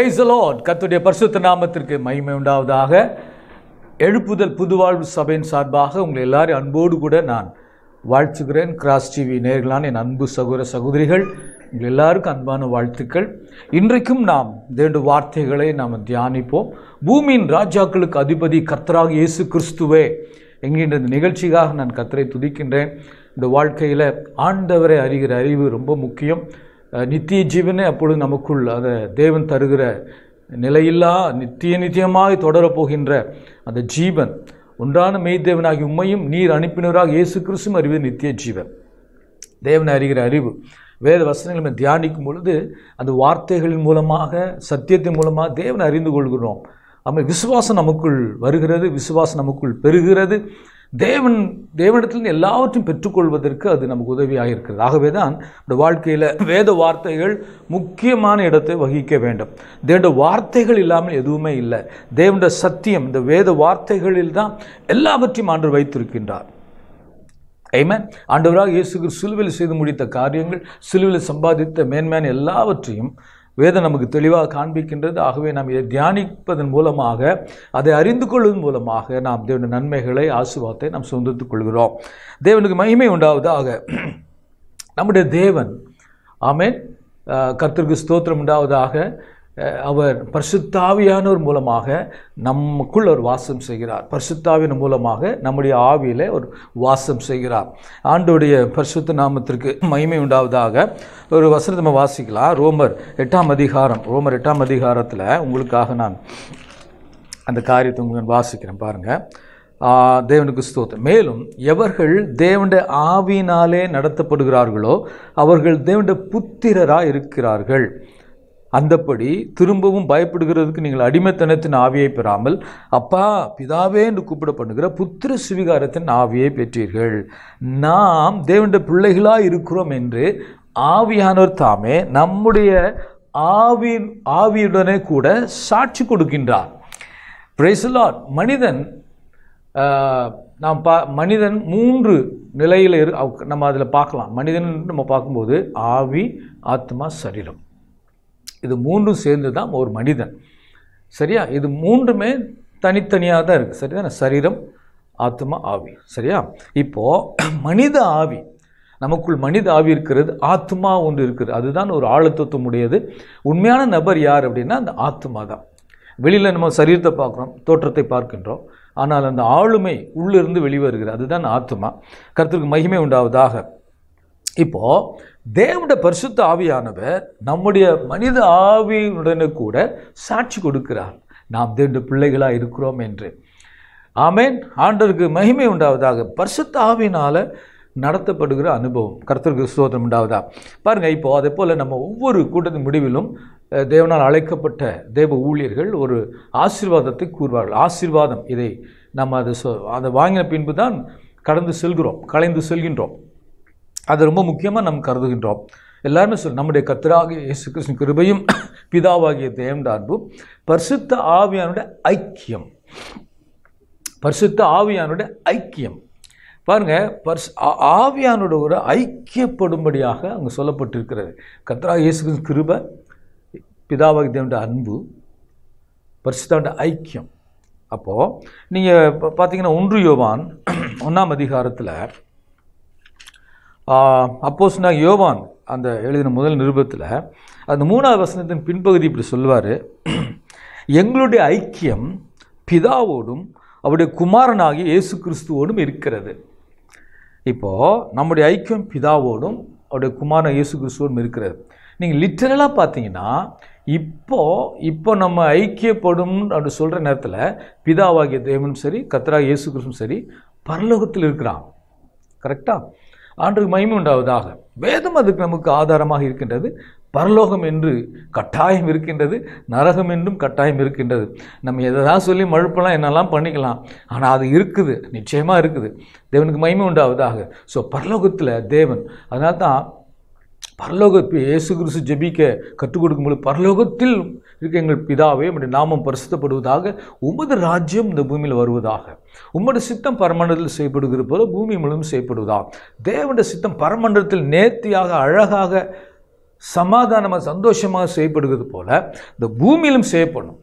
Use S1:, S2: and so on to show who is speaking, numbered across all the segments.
S1: price கத்துடைய பரிசுத்த நாமத்திற்கு மகிமை உண்டாவதாக எழுப்புதல் புதுவாழ்வு சபையின் சார்பாக உங்களை எல்லாரும் அன்போடு கூட நான் வாழ்த்துகிறேன் கிராஸ் டிவி நேர்களான என் அன்பு சகோதர சகோதரிகள் உங்கள் எல்லாருக்கும் அன்பான வாழ்த்துக்கள் இன்றைக்கும் நாம் இரண்டு வார்த்தைகளை நாம் தியானிப்போம் பூமியின் ராஜாக்களுக்கு அதிபதி கர்த்தராக இயேசு கிறிஸ்துவே என்கின்ற இந்த நிகழ்ச்சிக்காக நான் கத்தரை துதிக்கின்றேன் இந்த வாழ்க்கையில் ஆண்டவரை அறிகிற அறிவு ரொம்ப முக்கியம் நித்திய ஜீவனே அப்பொழுது நமக்குள் அதை தேவன் தருகிற நிலையில்லா நித்திய நித்தியமாய் தொடரப்போகின்ற அந்த ஜீவன் ஒன்றான மெய்தேவனாகி உண்மையும் நீர் அனுப்பினவராக இயேசு கிறிஸ்தும் அறிவது நித்திய ஜீவன் தேவனை அறிகிற அறிவு வேத வசனங்களை நம்ம தியானிக்கும் பொழுது அந்த வார்த்தைகளின் மூலமாக சத்தியத்தின் மூலமாக தேவனை அறிந்து கொள்கிறோம் நம்ம விசுவாசம் நமக்குள் வருகிறது விசுவாசம் நமக்குள் பெறுகிறது தேவன் தேவனிடத்தில் எல்லாவற்றையும் பெற்றுக்கொள்வதற்கு அது நமக்கு உதவியாக இருக்கிறது ஆகவே தான் இந்த வாழ்க்கையில் வேத வார்த்தைகள் முக்கியமான இடத்தை வகிக்க வேண்டும் தேவ வார்த்தைகள் இல்லாமல் எதுவுமே இல்லை தேவண்ட சத்தியம் இந்த வேத வார்த்தைகளில் தான் எல்லாவற்றையும் ஆண்டு வைத்திருக்கின்றார் ஐமே ஆண்டவராக இயேசுக்கு சிலுவில் செய்து முடித்த காரியங்கள் சிலுவில் சம்பாதித்த மேன்மேன் எல்லாவற்றையும் வேதம் நமக்கு தெளிவாக காண்பிக்கின்றது ஆகவே நாம் இதை தியானிப்பதன் மூலமாக அதை அறிந்து கொள்வதன் மூலமாக நாம் தேவனுடைய நன்மைகளை ஆசிர்வாதத்தை நாம் சொந்தத்துக் கொள்கிறோம் தேவனுக்கு மகிமை உண்டாவதாக நம்முடைய தேவன் ஆமேன் கர்த்தருக்கு ஸ்தோத்திரம் உண்டாவதாக அவர் பரிசுத்தாவியானவர் மூலமாக நமக்குள் அவர் வாசம் செய்கிறார் பரிசுத்தாவின் மூலமாக நம்முடைய ஆவியில் ஒரு வாசம் செய்கிறார் ஆண்டுடைய பரிசுத்த நாமத்திற்கு மகிமை உண்டாவதாக ஒரு வசனத்தை நம்ம வாசிக்கலாம் ரோமர் எட்டாம் அதிகாரம் ரோமர் எட்டாம் அதிகாரத்தில் உங்களுக்காக நான் அந்த காரியத்தை உங்களுக்கு வாசிக்கிறேன் பாருங்கள் தேவனுக்கு ஸ்தோத்திரம் மேலும் எவர்கள் தேவண்ட ஆவினாலே நடத்தப்படுகிறார்களோ அவர்கள் தேவண்ட புத்திரராக இருக்கிறார்கள் அந்தப்படி திரும்பவும் பயப்படுகிறதுக்கு நீங்கள் அடிமைத்தனத்தின் ஆவியை பெறாமல் அப்பா பிதாவே என்று கூப்பிட பண்ணுகிற புத்திர சுவிகாரத்தின் ஆவியை பெற்றீர்கள் நாம் தேவண்ட பிள்ளைகளாக இருக்கிறோம் என்று ஆவியானவர் தாமே நம்முடைய ஆவி ஆவியுடனே கூட சாட்சி கொடுக்கின்றார் பிரைசலாட் மனிதன் நாம் பா மனிதன் மூன்று நிலையில் இரு நம்ம அதில் பார்க்கலாம் மனிதன் நம்ம பார்க்கும்போது ஆவி ஆத்மா சரீரம் இது மூன்றும் சேர்ந்து தான் ஒரு மனிதன் சரியா இது மூன்றுமே தனித்தனியாக தான் இருக்குது சரிதானே சரீரம் ஆத்மா ஆவி சரியா இப்போது மனித ஆவி நமக்குள் மனித ஆவி இருக்கிறது ஆத்மா ஒன்று இருக்கிறது அதுதான் ஒரு ஆழத்துவம் உடையது உண்மையான நபர் யார் அப்படின்னா அந்த ஆத்மா தான் வெளியில் நம்ம சரீரத்தை பார்க்குறோம் தோற்றத்தை பார்க்கின்றோம் ஆனால் அந்த ஆளுமை உள்ளிருந்து வெளிவருகிறது அதுதான் ஆத்மா கருத்துக்கு மகிமை உண்டாவதாக இப்போது தேவனுடைய பரிசுத்த ஆவியானவர் நம்முடைய மனித ஆவியுடனே கூட சாட்சி கொடுக்கிறார் நாம் தேவனுடைய பிள்ளைகளாக இருக்கிறோம் என்று ஆமேன் ஆண்டருக்கு மகிமை உண்டாவதாக பரிசுத்த ஆவினால் நடத்தப்படுகிற அனுபவம் கர்த்தருக்கு சுதோதனம் உண்டாவதா பாருங்கள் இப்போ அதே போல் நம்ம ஒவ்வொரு கூட்டத்தின் முடிவிலும் தேவனால் அழைக்கப்பட்ட தேவ ஊழியர்கள் ஒரு ஆசீர்வாதத்தை கூறுவார்கள் ஆசீர்வாதம் இதை நம்ம அதை அதை வாங்கின பின்பு தான் கடந்து செல்கிறோம் கலைந்து செல்கின்றோம் அது ரொம்ப முக்கியமாக நம் கருதுகின்றோம் எல்லாருமே சொல் நம்முடைய கத்தராக இயேசு கிருஷ்ண கிருபையும் பிதாவாகிய தேவண்ட அன்பு பரிசுத்த ஆவியானுடைய ஐக்கியம் பரிசுத்த ஆவியானுடைய ஐக்கியம் பாருங்கள் பர்ஸ் ஆவியானோட ஒரு ஐக்கியப்படும்படியாக அங்கே சொல்லப்பட்டிருக்கிறது கத்ரா இயேசு கிருப பிதாவாகி தேவண்ட அன்பு பரிசுத்தாண்ட ஐக்கியம் அப்போது நீங்கள் பார்த்தீங்கன்னா ஒன்று யோவான் ஒன்றாம் அதிகாரத்தில் அப்போஸ் நான் யோவான் அந்த எழுதின முதல் நிருபத்தில் அந்த மூணாவது வசனத்தின் பின்பகுதி இப்படி சொல்வார் எங்களுடைய ஐக்கியம் பிதாவோடும் அவருடைய குமாரனாகிய இயேசு கிறிஸ்துவோடும் இருக்கிறது இப்போது நம்முடைய ஐக்கியம் பிதாவோடும் அவருடைய குமாரன் இயேசு கிறிஸ்துவோடும் இருக்கிறது நீங்கள் லிட்டரலாக பார்த்தீங்கன்னா இப்போது இப்போ நம்ம ஐக்கியப்படும் அப்படி சொல்கிற நேரத்தில் பிதாவாகிய தேவனும் சரி கத்ரா இயேசு கிறிஸ்தும் சரி பரலோகத்தில் இருக்கிறான் கரெக்டாக ஆண்டுக்கு மகிமை உண்டாவதாக வேதம் அதுக்கு நமக்கு ஆதாரமாக இருக்கின்றது பரலோகம் என்று கட்டாயம் இருக்கின்றது நரகம் என்றும் கட்டாயம் இருக்கின்றது நம்ம எதாவது சொல்லி மழுப்பெல்லாம் என்னெல்லாம் பண்ணிக்கலாம் ஆனால் அது இருக்குது நிச்சயமாக இருக்குது தேவனுக்கு மகிமை உண்டாவதாக ஸோ பரலோகத்தில் தேவன் அதனால்தான் தான் பரலோக இயேசு கிறிஸ்து ஜெபிக்க கற்றுக் கொடுக்கும்போது பரலோகத்தில் இருக்க எங்கள் பிதாவே உடைய நாமம் பரிசுத்தப்படுவதாக உமது ராஜ்யம் இந்த பூமியில் வருவதாக உம்மோட சித்தம் பரமண்டலத்தில் செய்யப்படுகிற போல பூமி முழுவதும் செய்யப்படுவதாக தேவனுடைய சித்தம் பரமண்டலத்தில் நேர்த்தியாக அழகாக சமாதானமாக சந்தோஷமாக செய்யப்படுகிறது போல் இந்த பூமியிலும் செய்யப்படணும்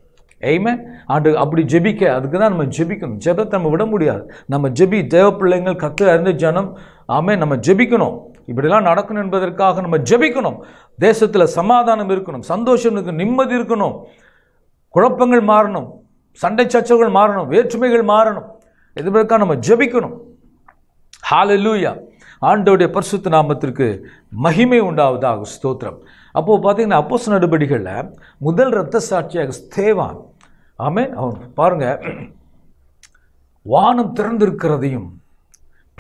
S1: எய்மே ஆண்டு அப்படி ஜெபிக்க அதுக்கு தான் நம்ம ஜெபிக்கணும் ஜெபத்தை நம்ம விட முடியாது நம்ம ஜெபி தேவ பிள்ளைங்கள் கத்தில் அறிந்த ஜனம் ஆமே நம்ம ஜெபிக்கணும் இப்படிலாம் நடக்கணும் என்பதற்காக நம்ம ஜெபிக்கணும் தேசத்தில் சமாதானம் இருக்கணும் சந்தோஷம் இருக்கணும் நிம்மதி இருக்கணும் குழப்பங்கள் மாறணும் சண்டை சச்சவுகள் மாறணும் வேற்றுமைகள் மாறணும் எதுபதற்காக நம்ம ஜெபிக்கணும் ஹாலலூயா ஆண்டோடைய பரிசுத்த நாமத்திற்கு மகிமை உண்டாவதாக ஸ்தோத்திரம் அப்போது பார்த்தீங்கன்னா அப்போஸ் நடுபடிகளில் முதல் இரத்த சாட்சியாக ஸ்தேவான் ஆமே அவன் பாருங்கள் வானம் திறந்திருக்கிறதையும்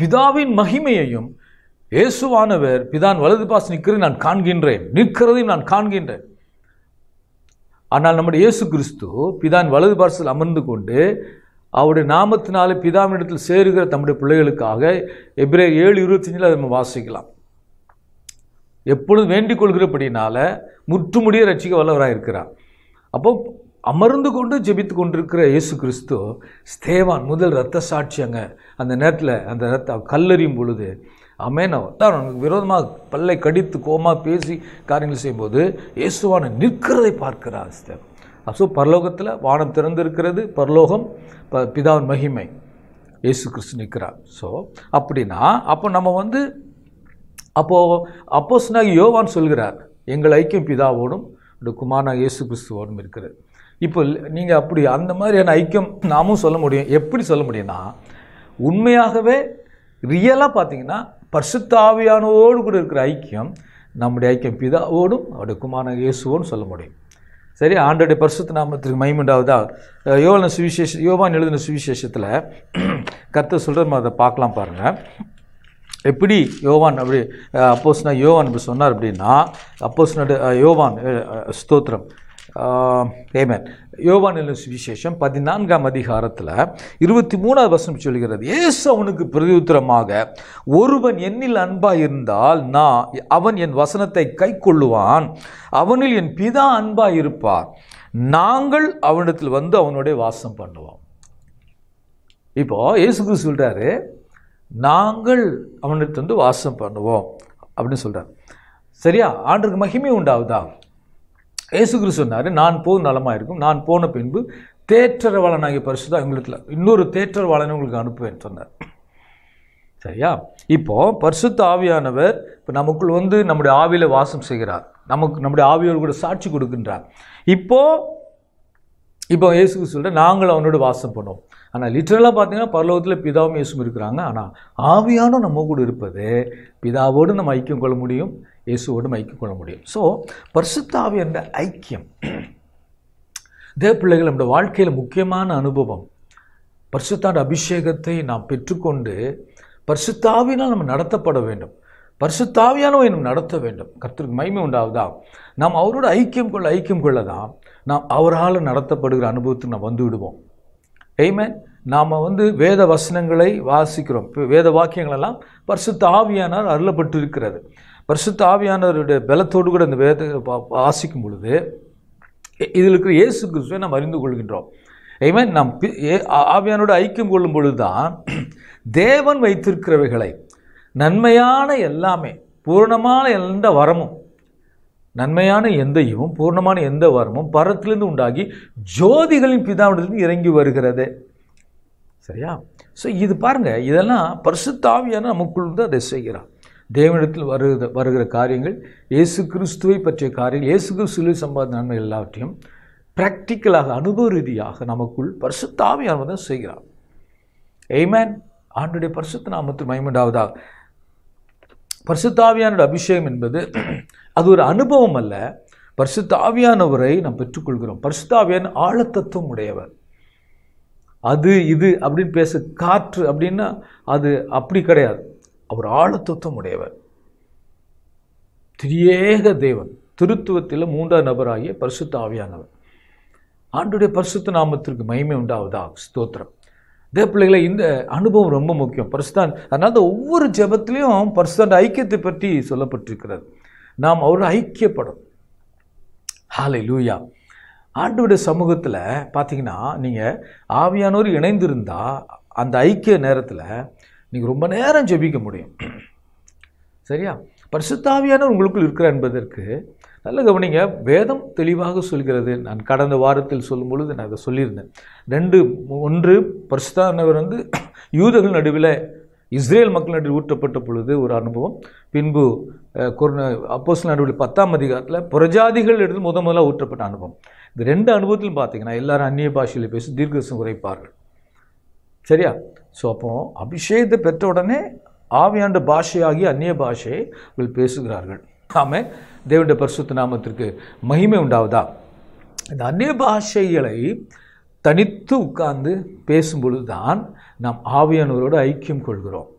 S1: பிதாவின் மகிமையையும் இயேசுவானவர் பிதான் வலது பாசு நிற்கிறதை நான் காண்கின்றேன் நிற்கிறதையும் நான் காண்கின்றேன் ஆனால் நம்முடைய இயேசு கிறிஸ்து பிதான் வலது பாரசில் அமர்ந்து கொண்டு அவருடைய நாமத்தினாலே பிதாவினிடத்தில் சேருகிற தம்முடைய பிள்ளைகளுக்காக எப்ரே ஏழு இருபத்தஞ்சில் அதை நம்ம வாசிக்கலாம் எப்பொழுது வேண்டிக் கொள்கிறபடினால முற்றுமுடிய ரட்சிக்க வல்லவராக இருக்கிறார் அப்போ அமர்ந்து கொண்டு ஜெபித்து கொண்டிருக்கிற இயேசு கிறிஸ்து ஸ்தேவான் முதல் ரத்த சாட்சியங்க அந்த நேரத்தில் அந்த ரத்த கல்லறியும் பொழுது அமேனவர் தான் விரோதமாக பல்லை கடித்து கோமா பேசி காரியங்கள் செய்யும்போது இயேசுவான நிற்கிறதை பார்க்கிறார் ஸ்தேவன் ஸோ பரலோகத்தில் வானம் திறந்திருக்கிறது பரலோகம் ப பிதாவின் மகிமை இயேசு கிறிஸ்து நிற்கிறார் ஸோ அப்படின்னா அப்போ நம்ம வந்து அப்போது அப்போஸ்னாக யோவான் சொல்கிறார் எங்கள் ஐக்கியம் பிதாவோடும் குமாரனாக இயேசு கிறிஸ்துவோடும் இருக்கிறது இப்போ நீங்கள் அப்படி அந்த மாதிரியான ஐக்கியம் நாமும் சொல்ல முடியும் எப்படி சொல்ல முடியும்னா உண்மையாகவே ரியலாக பார்த்தீங்கன்னா பர்சுத்தாவியானோடு கூட இருக்கிற ஐக்கியம் நம்முடைய ஐக்கியம் பிதாவோடும் அவருடைய குமாரன் இயேசுவோன்னு சொல்ல முடியும் சரி ஆண்டோடைய பரிசுத்த நாமத்திற்கு மைமுண்டாவதா யோவான சுவிசேஷ யோவான் எழுதின சுவிசேஷத்தில் கத்தை சொல்கிற மாதிரி அதை பார்க்கலாம் பாருங்கள் எப்படி யோவான் அப்படி அப்போஸ்னா யோவான் இப்படி சொன்னார் அப்படின்னா அப்போஸ்னோட யோவான் ஸ்தோத்திரம் ஏமேன் யோவான் சுவிசேஷம் பதினான்காம் அதிகாரத்தில் இருபத்தி மூணாவது வசனம் சொல்கிறது ஏசு அவனுக்கு பிரதியுத்தரமாக ஒருவன் என்னில் அன்பாக இருந்தால் நான் அவன் என் வசனத்தை கை கொள்ளுவான் அவனில் என் பிதா அன்பாக இருப்பார் நாங்கள் அவனிடத்தில் வந்து அவனுடைய வாசம் பண்ணுவோம் இப்போது இயேசுக்கு சொல்கிறாரு நாங்கள் அவனிடத்து வந்து வாசம் பண்ணுவோம் அப்படின்னு சொல்கிறார் சரியா ஆண்டுக்கு மகிமை உண்டாகுதா ஏசுகுரு சொன்னார் நான் போ நலமாக இருக்கும் நான் போன பின்பு தேற்றரவாளனாகிய தான் எங்களுக்கு இன்னொரு தேற்றரவாளனை உங்களுக்கு அனுப்புவேன் சொன்னார் சரியா இப்போது பரிசுத்த ஆவியானவர் இப்போ நமக்குள் வந்து நம்முடைய ஆவியில் வாசம் செய்கிறார் நமக்கு நம்முடைய ஆவியோடு கூட சாட்சி கொடுக்கின்றார் இப்போது இப்போ இயேசுக்கு சொல்ல நாங்கள் அவனோட வாசம் பண்ணோம் ஆனால் லிட்டரலாக பார்த்தீங்கன்னா பரலோகத்தில் பிதாவும் இயேசும் இருக்கிறாங்க ஆனால் ஆவியானும் நம்ம கூட இருப்பது பிதாவோடு நம்ம ஐக்கியம் கொள்ள முடியும் இயேசுவோடும் கொள்ள முடியும் ஸோ பரிசுத்தாவி என்ற ஐக்கியம் தேவ பிள்ளைகள் நம்முடைய வாழ்க்கையில் முக்கியமான அனுபவம் பரிசுத்தாண்ட அபிஷேகத்தை நாம் பெற்றுக்கொண்டு பரிசுத்தாவினால் நம்ம நடத்தப்பட வேண்டும் பரிசுத்தாவியானவை நம்ம நடத்த வேண்டும் கர்த்தருக்கு மய்மை உண்டாவதா நாம் அவரோட ஐக்கியம் கொள்ள ஐக்கியம் கொள்ளதான் நாம் அவரால் நடத்தப்படுகிற அனுபவத்துக்கு நாம் வந்து விடுவோம் எய்மே நாம் வந்து வேத வசனங்களை வாசிக்கிறோம் வேத வாக்கியங்களெல்லாம் பரிசுத்த அருளப்பட்டு இருக்கிறது பரிசுத்த ஆவியானவருடைய பலத்தோடு கூட இந்த வேதத்தை வாசிக்கும் பொழுது இதில் இருக்கிற இயேசு கிறிஸ்துவை நாம் அறிந்து கொள்கின்றோம் ஏமே நாம் ஆவியானோடு ஐக்கியம் கொள்ளும் பொழுது தான் தேவன் வைத்திருக்கிறவைகளை நன்மையான எல்லாமே பூர்ணமான எந்த வரமும் நன்மையான எந்த பூர்ணமான எந்த வரமும் பரத்திலிருந்து உண்டாகி ஜோதிகளின் பிதாவிடத்திலிருந்து இறங்கி வருகிறது சரியா ஸோ இது பாருங்கள் இதெல்லாம் பரிசுத்தாவியான நமக்குள் வந்து அதை செய்கிறான் தேவனிடத்தில் வருகிற வருகிற காரியங்கள் இயேசு கிறிஸ்துவை பற்றிய காரியங்கள் இயேசு கிறிஸ்துவில் சம்பாத நன்மை எல்லாவற்றையும் ப்ராக்டிக்கலாக அனுபவ ரீதியாக நமக்குள் பரிசுத்தாவியானவர் தான் செய்கிறார் எய்மேன் ஆண்டுடைய பரிசுத்த நாமத்தில் மைமண்டாவதாக பரிசுத்தாவியானோட அபிஷேகம் என்பது அது ஒரு அனுபவம் அல்ல பரிசுத்தாவியானவரை நாம் பெற்றுக்கொள்கிறோம் பரிசுத்தாவியான ஆழத்தத்துவம் உடையவர் அது இது அப்படின்னு பேச காற்று அப்படின்னா அது அப்படி கிடையாது அவர் ஆளுத்துவம் உடையவர் திரியேக தேவன் திருத்துவத்தில் மூன்றாம் நபராகிய பரிசுத்த ஆவியானவர் ஆண்டுடைய பரிசுத்த நாமத்திற்கு மகிமை உண்டாவதா ஸ்தோத்திரம் தேவ பிள்ளைகளை இந்த அனுபவம் ரொம்ப முக்கியம் பரிசுத்தான் அதனால் அந்த ஒவ்வொரு ஜபத்திலையும் பரிசுதான் ஐக்கியத்தை பற்றி சொல்லப்பட்டிருக்கிறது நாம் அவர் ஐக்கியப்படும் ஹாலை லூயா ஆண்டுடைய சமூகத்தில் பார்த்தீங்கன்னா நீங்கள் ஆவியானோர் இணைந்திருந்தால் அந்த ஐக்கிய நேரத்தில் நீங்கள் ரொம்ப நேரம் ஜெபிக்க முடியும் சரியா பரிசுத்தாவியானவர் உங்களுக்குள் இருக்கிறார் என்பதற்கு நல்ல கவனிங்க வேதம் தெளிவாக சொல்கிறது நான் கடந்த வாரத்தில் சொல்லும் பொழுது நான் அதை சொல்லியிருந்தேன் ரெண்டு ஒன்று பரிசுத்தானவர் வந்து யூதர்கள் நடுவில் இஸ்ரேல் மக்கள் நடுவில் ஊற்றப்பட்ட பொழுது ஒரு அனுபவம் பின்பு அப்போஸ் நடுவில் பத்தாம் அதிகாரத்தில் புரஜாதிகள் எடுத்து முத முதலாக ஊற்றப்பட்ட அனுபவம் இந்த ரெண்டு அனுபவத்திலும் பார்த்தீங்கன்னா எல்லாரும் அந்நிய பாஷையில் பேசி தீர்க்கரசம் உரைப்பார்கள் சரியா ஸோ அப்போது அபிஷேகத்தை பெற்ற உடனே ஆவியாண்ட பாஷையாகி அந்நிய பாஷையை இவர்கள் பேசுகிறார்கள் ஆமே தேவண்ட பரிசுத்த நாமத்திற்கு மகிமை உண்டாவதா இந்த அந்நிய பாஷைகளை தனித்து உட்கார்ந்து பேசும்பொழுது தான் நாம் ஆவியானவரோடு ஐக்கியம் கொள்கிறோம்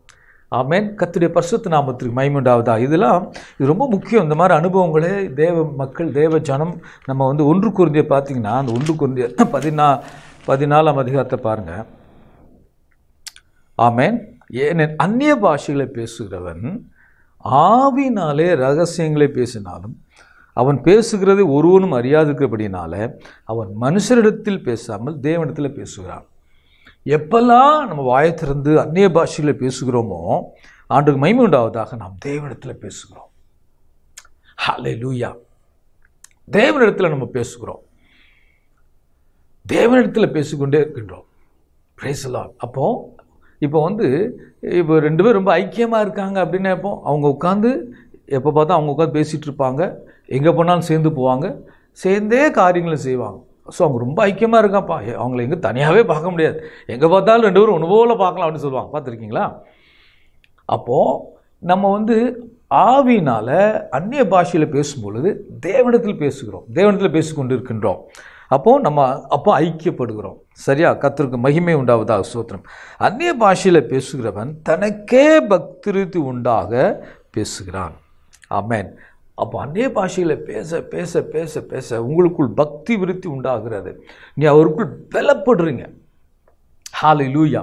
S1: ஆமேன் கத்துடைய பரிசுத்த நாமத்திற்கு மயமுண்டாவதா இதெல்லாம் இது ரொம்ப முக்கியம் இந்த மாதிரி அனுபவங்களே தேவ மக்கள் தேவ ஜனம் நம்ம வந்து ஒன்று குருந்திய பார்த்தீங்கன்னா அந்த ஒன்று குருந்திய பதினா பதினாலாம் அதிகாரத்தை பாருங்கள் ஆமேன் ஏனென் அந்நிய பாஷைகளை பேசுகிறவன் ஆவினாலே ரகசியங்களை பேசினாலும் அவன் பேசுகிறதை ஒருவனும் அறியாதிருக்கிறபடினால அவன் மனுஷரிடத்தில் பேசாமல் தேவனிடத்தில் பேசுகிறான் எப்பெல்லாம் நம்ம வாயத்திறந்து அந்நிய பாஷையில் பேசுகிறோமோ ஆண்டுக்கு உண்டாவதாக நாம் தேவனிடத்தில் பேசுகிறோம் ஹலே லூயா தேவனிடத்தில் நம்ம பேசுகிறோம் தேவனிடத்தில் பேசிக்கொண்டே இருக்கின்றோம் பேசலாம் அப்போது இப்போ வந்து இப்போ ரெண்டு பேரும் ரொம்ப ஐக்கியமாக இருக்காங்க அப்படின்னு நினைப்போம் அவங்க உட்காந்து எப்போ பார்த்தா அவங்க உட்காந்து பேசிகிட்டு இருப்பாங்க எங்கே போனாலும் சேர்ந்து போவாங்க சேர்ந்தே காரியங்களை செய்வாங்க ஸோ அவங்க ரொம்ப ஐக்கியமாக இருக்காப்பா அவங்கள எங்கே தனியாகவே பார்க்க முடியாது எங்கே பார்த்தாலும் ரெண்டு பேரும் உணவோவில் பார்க்கலாம் அப்படின்னு சொல்லுவாங்க பார்த்துருக்கீங்களா அப்போது நம்ம வந்து ஆவினால் அந்நிய பாஷையில் பேசும்பொழுது தேவனத்தில் பேசுகிறோம் தேவனத்தில் பேசிக்கொண்டு இருக்கின்றோம் அப்போது நம்ம அப்போ ஐக்கியப்படுகிறோம் சரியா கத்திற்கு மகிமை உண்டாவதாக சோத்திரம் அந்நிய பாஷையில் பேசுகிறவன் தனக்கே பக்திருதி உண்டாக பேசுகிறான் ஆமேன் அப்போ அந்நிய பாஷையில் பேச பேச பேச பேச உங்களுக்குள் பக்தி விருத்தி உண்டாகிறது நீ அவருக்குள் பலப்படுறீங்க ஹாலி லூயா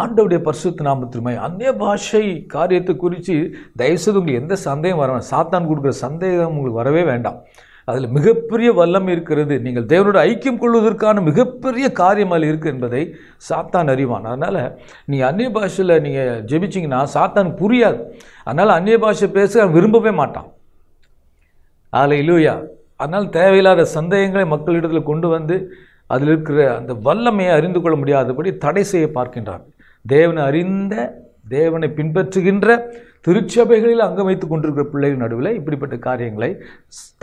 S1: ஆண்டவுடைய பரிசுத்த நாமத்திற்மை அந்நிய பாஷை காரியத்தை குறித்து தயவுசெய்து உங்களுக்கு எந்த சந்தேகம் வரவேன் சாத்தான் கொடுக்குற சந்தேகம் உங்களுக்கு வரவே வேண்டாம் அதில் மிகப்பெரிய வல்லம் இருக்கிறது நீங்கள் தேவனோட ஐக்கியம் கொள்வதற்கான மிகப்பெரிய காரியம் அதில் இருக்குது என்பதை சாத்தான் அறிவான் அதனால் நீங்கள் அந்நிய பாஷையில் நீங்கள் ஜெபிச்சிங்கன்னா சாத்தான் புரியாது அதனால் அந்நிய பாஷை பேச விரும்பவே மாட்டான் அதில் இல்லையா அதனால் தேவையில்லாத சந்தேகங்களை மக்களிடத்தில் கொண்டு வந்து அதில் இருக்கிற அந்த வல்லமையை அறிந்து கொள்ள முடியாதபடி தடை செய்ய பார்க்கின்றான் தேவனை அறிந்த தேவனை பின்பற்றுகின்ற திருச்சபைகளில் அங்கம் வைத்துக் கொண்டிருக்கிற பிள்ளைகள் நடுவில் இப்படிப்பட்ட காரியங்களை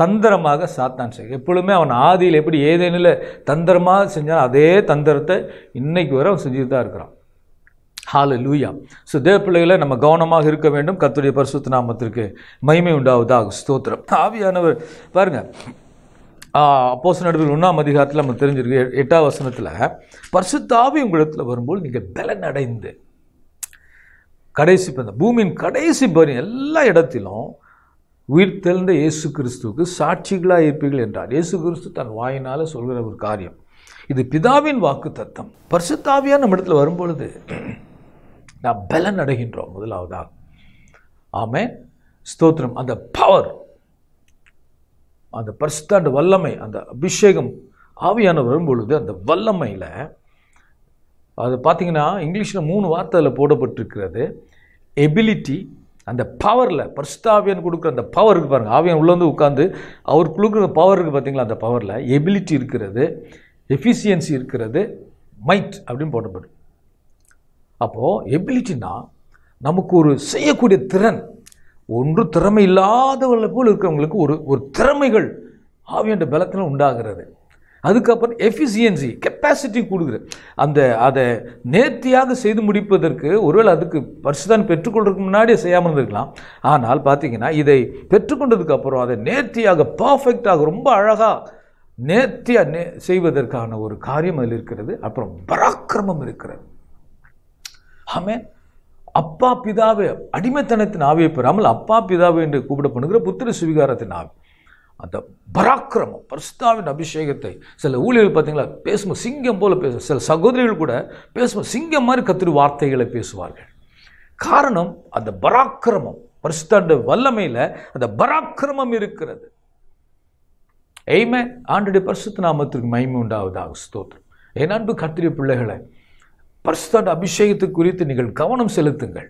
S1: தந்திரமாக சாத்தான் செய்யும் எப்பொழுதுமே அவன் ஆதியில் எப்படி ஏதேனில் தந்திரமாக செஞ்சான் அதே தந்திரத்தை இன்றைக்கு வரை அவன் செஞ்சுட்டு தான் இருக்கிறான் ஹாலு லூயா ஸோ தேவ பிள்ளைகளை நம்ம கவனமாக இருக்க வேண்டும் கத்துடைய பரிசுத்த நாமத்திற்கு மகிமை உண்டாவதாக ஸ்தோத்திரம் ஆவியானவர் பாருங்கள் அப்போஸ் நடுவில் ஒன்றாம் அதிகாரத்தில் நம்ம தெரிஞ்சிருக்கு எட்டாம் வசனத்தில் பரிசுத்தாவி உங்களிடத்தில் வரும்போது நீங்கள் பலனடைந்து அடைந்து கடைசி இந்த பூமியின் கடைசி பரி எல்லா இடத்திலும் உயிர் தெளிந்த இயேசு கிறிஸ்துவுக்கு சாட்சிகளாக இருப்பீர்கள் என்றார் இயேசு கிறிஸ்து தன் வாயினால் சொல்கிற ஒரு காரியம் இது பிதாவின் வாக்கு தத்தம் பரிசுத்தாவியா நம்ம இடத்துல வரும்பொழுது நான் பலன் அடைகின்றோம் முதலாவதாக ஆமே ஸ்தோத்திரம் அந்த பவர் அந்த பரிசுத்தாண்டு வல்லமை அந்த அபிஷேகம் ஆவியான வரும்பொழுது அந்த வல்லமையில் அது பார்த்திங்கன்னா இங்கிலீஷில் மூணு வார்த்தையில் போடப்பட்டிருக்கிறது எபிலிட்டி அந்த பவரில் பர்ஸ்தாவியன் கொடுக்குற அந்த பவர் இருக்குது பாருங்கள் ஆவியன் உள்ளே வந்து உட்காந்து அவர் கொடுக்குற பவர் இருக்குது பார்த்திங்களா அந்த பவரில் எபிலிட்டி இருக்கிறது எஃபிஷியன்சி இருக்கிறது மைட் அப்படின்னு போடப்படும் அப்போது எபிலிட்டினா நமக்கு ஒரு செய்யக்கூடிய திறன் ஒன்று திறமை இல்லாதவர்களை போல் இருக்கிறவங்களுக்கு ஒரு ஒரு திறமைகள் ஆவியன்ற பலத்தில் உண்டாகிறது அதுக்கப்புறம் எஃபிஷியன்சி கெப்பாசிட்டி கொடுக்குற அந்த அதை நேர்த்தியாக செய்து முடிப்பதற்கு ஒருவேளை அதுக்கு தான் பெற்றுக்கொள்றதுக்கு முன்னாடியே செய்யாமல் இருந்திருக்கலாம் ஆனால் பார்த்தீங்கன்னா இதை பெற்றுக்கொண்டதுக்கப்புறம் அதை நேர்த்தியாக பர்ஃபெக்டாக ரொம்ப அழகாக நேர்த்தியாக நே செய்வதற்கான ஒரு காரியம் அதில் இருக்கிறது அப்புறம் பராக்கிரமம் இருக்கிறது ஆமே அப்பா பிதாவே அடிமைத்தனத்தின் ஆவியை பெறாமல் அப்பா பிதாவே என்று கூப்பிடப்படுகிற புத்திர சுவீகாரத்தின் ஆவி அந்த பராக்கிரமம் பரிசுத்தாவின் அபிஷேகத்தை சில ஊழியர்கள் பார்த்தீங்களா பேசும் சிங்கம் போல் பேசும் சில சகோதரிகள் கூட பேசும் சிங்கம் மாதிரி கத்திரி வார்த்தைகளை பேசுவார்கள் காரணம் அந்த பராக்கிரமம் பரிசுத்தாண்ட வல்லமையில் அந்த பராக்கிரமம் இருக்கிறது எய்மே ஆண்டுடைய பரிசுத்த நாமத்திற்கு மைமை உண்டாவதாக ஸ்தோத்திரம் என் அன்பு கத்திரி பிள்ளைகளை பரிசுத்தாண்ட அபிஷேகத்துக்கு குறித்து நீங்கள் கவனம் செலுத்துங்கள்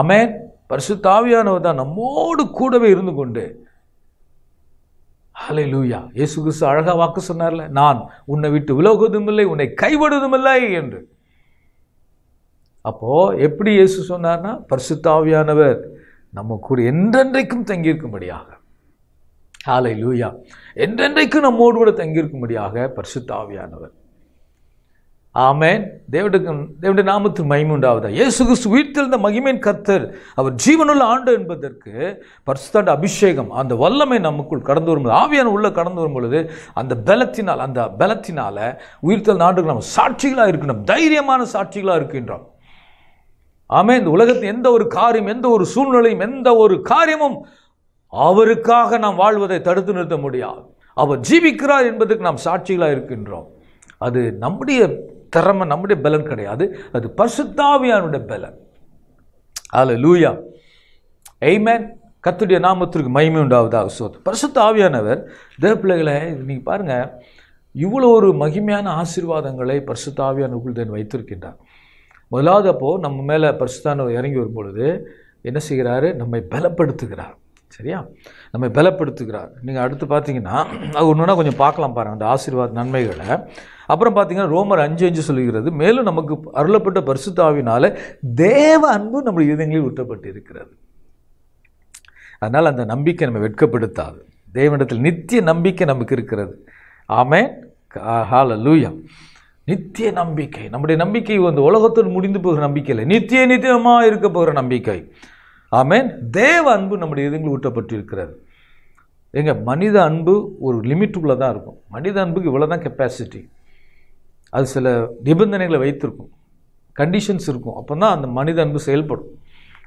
S1: அமேன் பரிசுத்தாவியானவர் தான் நம்மோடு கூடவே இருந்து கொண்டு அலை லூயா இயேசு கிறிஸ்து அழகாக வாக்கு சொன்னார்ல நான் உன்னை விட்டு விலகுவதும் இல்லை உன்னை கைவிடுவதும் இல்லை என்று அப்போது எப்படி இயேசு சொன்னார்னா பரிசுத்தாவியானவர் நம்ம கூட என்றென்றைக்கும் தங்கியிருக்கும்படியாக ஆலை லூயா என்றென்றைக்கும் நம்மோடு கூட தங்கியிருக்கும்படியாக பரிசுத்தாவியானவர் ஆமேன் தேவனுக்கு தேவனுடைய நாமத்து மைமுண்டாவதா இயேசு கிறிஸ்து உயிர்த்தெழுந்த மகிமேன் கர்த்தர் அவர் ஜீவனுள்ள ஆண்டு என்பதற்கு பரிசுத்தாண்ட அபிஷேகம் அந்த வல்லமை நமக்குள் கடந்து வரும் ஆவியான உள்ளே கடந்து வரும் பொழுது அந்த பலத்தினால் அந்த பலத்தினால் உயிர்த்தெழுந்த ஆண்டுக்கு நம்ம சாட்சிகளாக இருக்கின்றோம் தைரியமான சாட்சிகளாக இருக்கின்றோம் ஆமே இந்த உலகத்தில் எந்த ஒரு காரியம் எந்த ஒரு சூழ்நிலையும் எந்த ஒரு காரியமும் அவருக்காக நாம் வாழ்வதை தடுத்து நிறுத்த முடியாது அவர் ஜீவிக்கிறார் என்பதற்கு நாம் சாட்சிகளாக இருக்கின்றோம் அது நம்முடைய திறமை நம்முடைய பலன் கிடையாது அது பசுத்தாவியானுடைய பலன் அதில் லூயா எய்மேன் கத்துடைய நாமத்திற்கு மயிமை உண்டாவதாக சோத்து பரிசுத்த ஆவியானவர் தேவப்பிள்ளைகளை நீங்கள் பாருங்கள் இவ்வளோ ஒரு மகிமையான ஆசீர்வாதங்களை பரிசுத்த ஆவியானுக்குள் தன் வைத்திருக்கின்றார் முதலாவது அப்போது நம்ம மேலே பரிசுத்தானவர் இறங்கி வரும் பொழுது என்ன செய்கிறாரு நம்மை பலப்படுத்துகிறார் சரியா நம்மை பலப்படுத்துகிறார் நீங்கள் அடுத்து பார்த்தீங்கன்னா அது ஒன்றுனா கொஞ்சம் பார்க்கலாம் பாருங்கள் அந்த ஆசீர்வாத நன்மைகளை அப்புறம் பார்த்தீங்கன்னா ரோமர் அஞ்சு அஞ்சு சொல்லுகிறது மேலும் நமக்கு அருளப்பட்ட பரிசுத்தாவினால தேவ அன்பு நம்முடைய இதயங்களில் ஊட்டப்பட்டு இருக்கிறது அதனால் அந்த நம்பிக்கை நம்ம வெட்கப்படுத்தாது தேவனிடத்தில் நித்திய நம்பிக்கை நமக்கு இருக்கிறது ஆமே ஹால லூயா நித்திய நம்பிக்கை நம்முடைய நம்பிக்கை வந்து உலகத்தில் முடிந்து போகிற நம்பிக்கை இல்லை நித்திய நித்தியமாக இருக்க போகிற நம்பிக்கை ஆமேன் தேவ அன்பு நம்முடைய இதயங்களில் ஊட்டப்பட்டு இருக்கிறது எங்கள் மனித அன்பு ஒரு லிமிட்டுக்குள்ளே தான் இருக்கும் மனித அன்புக்கு இவ்வளோ தான் கெப்பாசிட்டி அது சில நிபந்தனைகளை வைத்திருக்கும் கண்டிஷன்ஸ் இருக்கும் அப்போ தான் அந்த மனித அன்பு செயல்படும்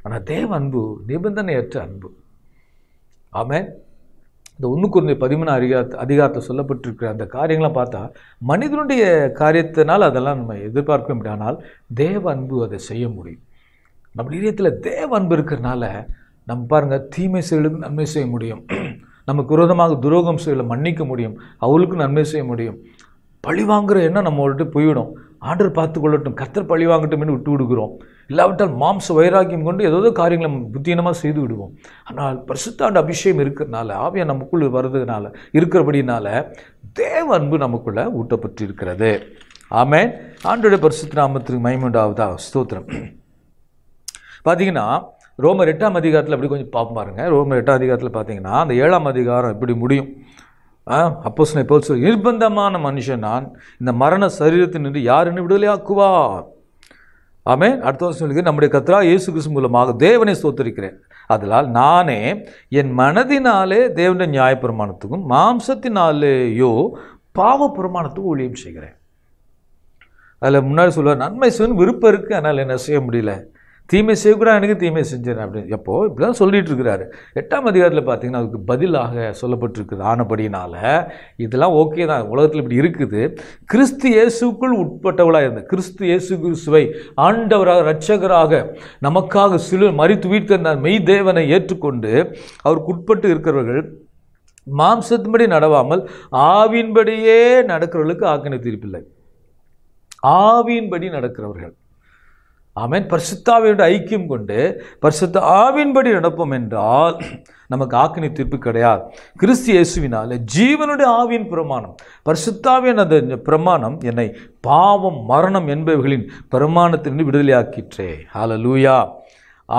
S1: ஆனால் தேவ அன்பு நிபந்தனையற்ற அன்பு ஆமாம் இந்த ஒன்று குறைந்த பதிமூணு அதிகாரத்து அதிகாரத்தில் சொல்லப்பட்டிருக்கிற அந்த காரியங்களாம் பார்த்தா மனிதனுடைய காரியத்தினால் அதெல்லாம் நம்ம எதிர்பார்க்க முடியாது ஆனால் தேவ அன்பு அதை செய்ய முடியும் நம்ம இதயத்தில் தேவ அன்பு இருக்கிறனால நம்ம பாருங்கள் தீமை செயலுக்கு நன்மை செய்ய முடியும் நமக்கு விரோதமாக துரோகம் செய்யலை மன்னிக்க முடியும் அவளுக்கு நன்மை செய்ய முடியும் வாங்குற எண்ணம் நம்ம விட்டு போயிடும் ஆண்டர் பார்த்து கொள்ளட்டும் கத்தர் பழி வாங்கட்டும்னு விட்டு விடுகிறோம் இல்லாவிட்டால் மாம்ச வைராக்கியம் கொண்டு ஏதோ காரியங்களை புத்தீனமாக செய்து விடுவோம் ஆனால் பரிசுத்தாண்டு அபிஷேகம் இருக்கிறதுனால ஆவியம் நமக்குள் வர்றதுனால இருக்கிறபடினால தேவ அன்பு நமக்குள்ளே ஊட்டப்பட்டிருக்கிறது ஆமேன் ஆண்டோட பரிசுத்த நாமத்துக்கு மைமண்டாவதா ஸ்தோத்திரம் பார்த்தீங்கன்னா ரோமர் எட்டாம் அதிகாரத்தில் அப்படி கொஞ்சம் பார்ப்போம் பாருங்கள் ரோமர் எட்டாம் அதிகாரத்தில் பார்த்தீங்கன்னா அந்த ஏழாம் அதிகாரம் இப்படி முடியும் அப்போ சொன்ன போல் சொல் நிர்பந்தமான மனுஷன் நான் இந்த மரண சரீரத்தினின்று யார் யாருன்னு விடுதலையாக்குவார் ஆமே அடுத்த வருஷம் சொல்லுங்க நம்முடைய கத்ரா இயேசு கிறிஸ்து மூலமாக தேவனை சோத்தரிக்கிறேன் அதனால் நானே என் மனதினாலே தேவனுடைய நியாயப்பிரமாணத்துக்கும் மாம்சத்தினாலேயோ பாவ பிரமாணத்துக்கும் ஊழியம் செய்கிறேன் அதில் முன்னாடி சொல்லுவார் நன்மை சொன்ன விருப்பம் இருக்குது அதனால் என்ன செய்ய முடியல தீமை செய்யக்கூடாது எனக்கு தீமை செஞ்சேன் அப்படின்னு எப்போது இப்படி தான் சொல்லிட்டு இருக்கிறாரு எட்டாம் அதிகாரத்தில் பார்த்தீங்கன்னா அதுக்கு பதிலாக சொல்லப்பட்டிருக்குது ஆனபடினால இதெல்லாம் ஓகே தான் உலகத்தில் இப்படி இருக்குது கிறிஸ்து இயேசுக்குள் உட்பட்டவளாக இருந்த கிறிஸ்து இயேசு கிறிஸ்துவை ஆண்டவராக ரட்சகராக நமக்காக சிலு மறித்து வீட்டு மெய் தேவனை ஏற்றுக்கொண்டு அவருக்கு உட்பட்டு இருக்கிறவர்கள் மாம்சத்தின்படி நடவாமல் ஆவின்படியே நடக்கிறவர்களுக்கு ஆக்கணி தீர்ப்பில்லை ஆவியின்படி நடக்கிறவர்கள் ஆமேன் பரிசுத்தாவியோட ஐக்கியம் கொண்டு பரிசுத்த ஆவின்படி நடப்போம் என்றால் நமக்கு ஆக்கினி தீர்ப்பு கிடையாது கிறிஸ்து இயேசுவினால் ஜீவனுடைய ஆவியின் பிரமாணம் பரிசுத்தாவின் அந்த பிரமாணம் என்னை பாவம் மரணம் என்பவர்களின் பிரமாணத்திலிருந்து விடுதலையாக்கிற்றே ஹால லூயா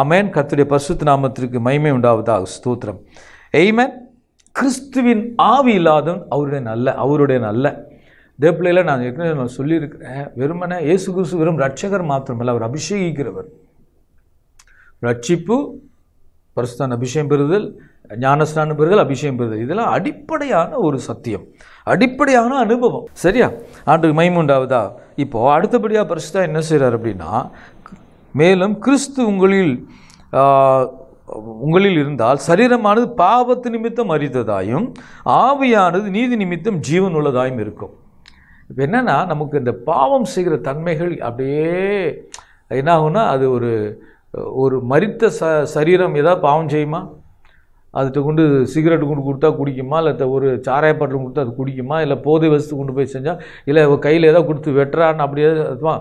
S1: ஆமேன் கத்துடைய பரிசுத்த நாமத்திற்கு மைமை உண்டாவதாக ஸ்தோத்திரம் எய்மேன் கிறிஸ்துவின் ஆவி இல்லாதவன் அவருடைய நல்ல அவருடைய நல்ல இதே நான் ஏற்கனவே நான் சொல்லியிருக்கிறேன் வெறுமனே இயேசு கிறிஸ்து வெறும் ரட்சகர் மாத்திரமல்ல அவர் அபிஷேகிக்கிறவர் ரட்சிப்பு பரிசுத்தான் அபிஷேகம் பெறுதல் ஞானஸ்நானம் பெறுதல் அபிஷேகம் பெறுதல் இதெல்லாம் அடிப்படையான ஒரு சத்தியம் அடிப்படையான அனுபவம் சரியா ஆண்டுக்கு மைமுண்டாவதா இப்போது அடுத்தபடியாக பரிசுதான் என்ன செய்கிறார் அப்படின்னா மேலும் கிறிஸ்து உங்களில் உங்களில் இருந்தால் சரீரமானது பாவத்து நிமித்தம் அறிந்ததாயும் ஆவியானது நீதி நிமித்தம் ஜீவன் உள்ளதாயும் இருக்கும் இப்போ என்னென்னா நமக்கு இந்த பாவம் செய்கிற தன்மைகள் அப்படியே என்ன ஆகும்னா அது ஒரு ஒரு மறித்த ச சரீரம் ஏதாவது பாவம் செய்யுமா அதுகிட்ட கொண்டு சிகரெட்டு கொண்டு கொடுத்தா குடிக்குமா இல்லை ஒரு சாராயப்பாட்டில் கொடுத்தா அது குடிக்குமா இல்லை போதை வசத்து கொண்டு போய் செஞ்சால் இல்லை கையில் ஏதாவது கொடுத்து வெட்டுறான்னு அப்படியே அதுவா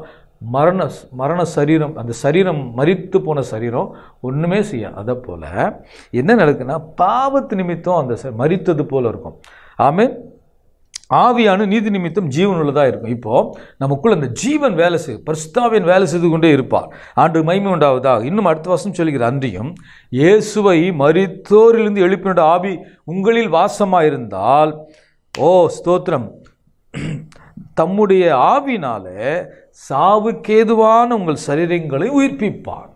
S1: மரண மரண சரீரம் அந்த சரீரம் மறித்து போன சரீரம் ஒன்றுமே செய்யும் அதை போல் என்ன நடக்குன்னா பாவத்து நிமித்தம் அந்த மறித்தது போல் இருக்கும் ஆமீன் ஆவியான நீதி நிமித்தம் ஜீவன் உள்ளதாக இருக்கும் இப்போது நமக்குள்ள அந்த ஜீவன் வேலை செய்யும் பரிசுத்தாவின் வேலை செய்து கொண்டே இருப்பார் ஆண்டு மைமை உண்டாவதாக இன்னும் அடுத்த வருஷம் சொல்கிற அன்றியும் இயேசுவை மறித்தோரிலிருந்து எழுப்பினோட ஆவி உங்களில் வாசமாக இருந்தால் ஓ ஸ்தோத்திரம் தம்முடைய ஆவினால சாவுக்கேதுவான உங்கள் சரீரங்களை உயிர்ப்பிப்பார்